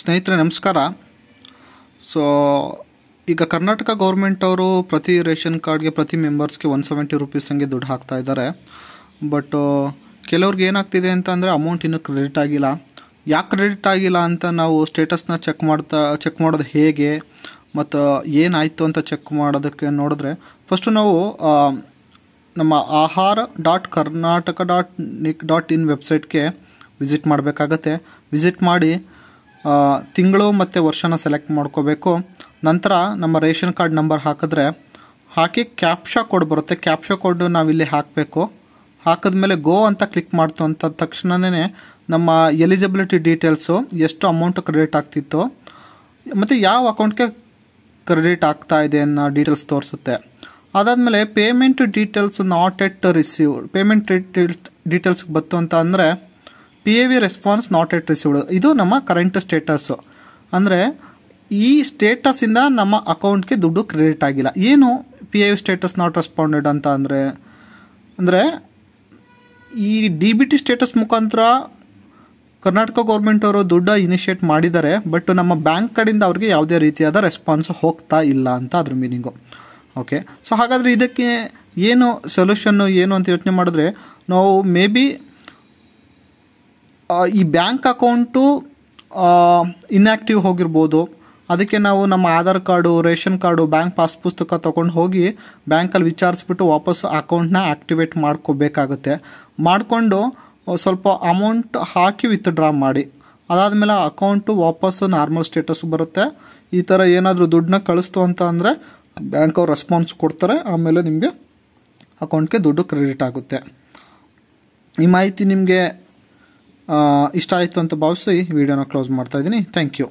ಸ್ನೇಹಿತರೆ ನಮಸ್ಕಾರ ಸೊ ಈಗ ಕರ್ನಾಟಕ ಗೌರ್ಮೆಂಟ್ ಅವರು ಪ್ರತಿ ರೇಷನ್ ಕಾರ್ಡ್ಗೆ ಪ್ರತಿ ಮೆಂಬರ್ಸ್ಗೆ ಒನ್ ಸೆವೆಂಟಿ ರುಪೀಸ್ ಹಂಗೆ ದುಡ್ಡು ಹಾಕ್ತಾ ಇದ್ದಾರೆ ಬಟ್ ಕೆಲವ್ರಿಗೆ ಏನಾಗ್ತಿದೆ ಅಂತ ಅಂದರೆ ಅಮೌಂಟ್ ಇನ್ನೂ ಕ್ರೆಡಿಟ್ ಆಗಿಲ್ಲ ಯಾಕೆ ಕ್ರೆಡಿಟ್ ಆಗಿಲ್ಲ ಅಂತ ನಾವು ಸ್ಟೇಟಸ್ನ ಚೆಕ್ ಮಾಡ್ತಾ ಚೆಕ್ ಮಾಡೋದು ಹೇಗೆ ಮತ್ತು ಏನಾಯಿತು ಅಂತ ಚೆಕ್ ಮಾಡೋದಕ್ಕೆ ನೋಡಿದ್ರೆ ಫಸ್ಟು ನಾವು ನಮ್ಮ ahara dot Karnataka dot nic dot in ವೆಬ್ಸೈಟ್ಗೆ ವಿಸಿಟ್ ಮಾಡಬೇಕಾಗತ್ತೆ ವಿಸಿಟ್ ಮಾಡಿ ತಿಂಗಳು ಮತ್ತು ವರ್ಷನ ಸೆಲೆಕ್ಟ್ ಮಾಡ್ಕೋಬೇಕು ನಂತರ ನಮ್ಮ ರೇಷನ್ ಕಾರ್ಡ್ ನಂಬರ್ ಹಾಕಿದ್ರೆ ಹಾಕಿ ಕ್ಯಾಪ್ಷಾ ಕೋಡ್ ಬರುತ್ತೆ ಕ್ಯಾಪ್ಷಾ ಕೋಡ್ ನಾವಿಲ್ಲಿ ಹಾಕಬೇಕು ಹಾಕಿದ್ಮೇಲೆ ಗೋ ಅಂತ ಕ್ಲಿಕ್ ಮಾಡ್ತು ಅಂತ ತಕ್ಷಣವೇ ನಮ್ಮ ಎಲಿಜಿಬಿಲಿಟಿ ಡೀಟೇಲ್ಸು ಎಷ್ಟು ಅಮೌಂಟ್ ಕ್ರೆಡಿಟ್ ಆಗ್ತಿತ್ತು ಮತ್ತು ಯಾವ ಅಕೌಂಟ್ಗೆ ಕ್ರೆಡಿಟ್ ಆಗ್ತಾ ಇದೆ ಅನ್ನೋ ಡೀಟೇಲ್ಸ್ ತೋರಿಸುತ್ತೆ ಅದಾದಮೇಲೆ payment details not yet receive payment ಡೀಟೇಲ್ಸ್ಗೆ ಬಂತು ಅಂತ ಅಂದರೆ P V response not yet received ಇದು ನಮ್ಮ ಕರೆಂಟ್ ಸ್ಟೇಟಸ್ಸು ಅಂದರೆ ಈ ಸ್ಟೇಟಸಿಂದ ನಮ್ಮ ಅಕೌಂಟ್ಗೆ ದುಡ್ಡು ಕ್ರೆಡಿಟ್ ಆಗಿಲ್ಲ ಏನು P A V status not responded ಅಂತ ಅಂದರೆ ಅಂದರೆ ಈ ಡಿ ಬಿ ಟಿ ಸ್ಟೇಟಸ್ ಮುಖಾಂತರ ಕರ್ನಾಟಕ ಗೌರ್ಮೆಂಟ್ ಅವರು ದುಡ್ಡು ಇನಿಷಿಯೇಟ್ ಮಾಡಿದ್ದಾರೆ ಬಟ್ ನಮ್ಮ ಬ್ಯಾಂಕ್ ಕಡೆಯಿಂದ ಅವ್ರಿಗೆ ಯಾವುದೇ ರೀತಿಯಾದ ರೆಸ್ಪಾನ್ಸ್ ಹೋಗ್ತಾ ಇಲ್ಲ ಅಂತ ಅದ್ರ ಮೀನಿಂಗು ಓಕೆ ಸೊ ಹಾಗಾದರೆ ಇದಕ್ಕೆ ಏನು ಸೊಲ್ಯೂಷನ್ನು ಏನು ಅಂತ ಯೋಚನೆ ಮಾಡಿದ್ರೆ ನಾವು ಮೇ ಬಿ ಈ ಬ್ಯಾಂಕ್ ಅಕೌಂಟು ಇನ್ಯಾಕ್ಟಿವ್ ಹೋಗಿರ್ಬೋದು ಅದಕ್ಕೆ ನಾವು ನಮ್ಮ Aadhaar card ration card bank pass ಪುಸ್ತಕ ತೊಗೊಂಡು ಹೋಗಿ ಬ್ಯಾಂಕಲ್ಲಿ ವಿಚಾರಿಸ್ಬಿಟ್ಟು ವಾಪಸ್ ಅಕೌಂಟ್ನ ಆ್ಯಕ್ಟಿವೇಟ್ ಮಾಡ್ಕೋಬೇಕಾಗುತ್ತೆ ಮಾಡಿಕೊಂಡು ಸ್ವಲ್ಪ ಅಮೌಂಟ್ ಹಾಕಿ ವಿತ್ ಡ್ರಾ ಮಾಡಿ ಅದಾದಮೇಲೆ ಅಕೌಂಟು ವಾಪಸ್ಸು ನಾರ್ಮಲ್ ಸ್ಟೇಟಸ್ ಬರುತ್ತೆ ಈ ಥರ ಏನಾದರೂ ದುಡ್ಡನ್ನ ಕಳಿಸ್ತು ಅಂತ ಅಂದರೆ ಬ್ಯಾಂಕ್ ಅವ್ರು ರೆಸ್ಪಾನ್ಸ್ ಕೊಡ್ತಾರೆ ಆಮೇಲೆ ನಿಮಗೆ ಅಕೌಂಟ್ಗೆ ದುಡ್ಡು ಕ್ರೆಡಿಟ್ ಆಗುತ್ತೆ ಈ ಮಾಹಿತಿ ನಿಮಗೆ ಇಷ್ಟ ಆಯಿತು ಅಂತ ಭಾವಿಸಿ ವಿಡಿಯೋನ ಕ್ಲೋಸ್ ಮಾಡ್ತಾ ಇದ್ದೀನಿ ಥ್ಯಾಂಕ್ ಯು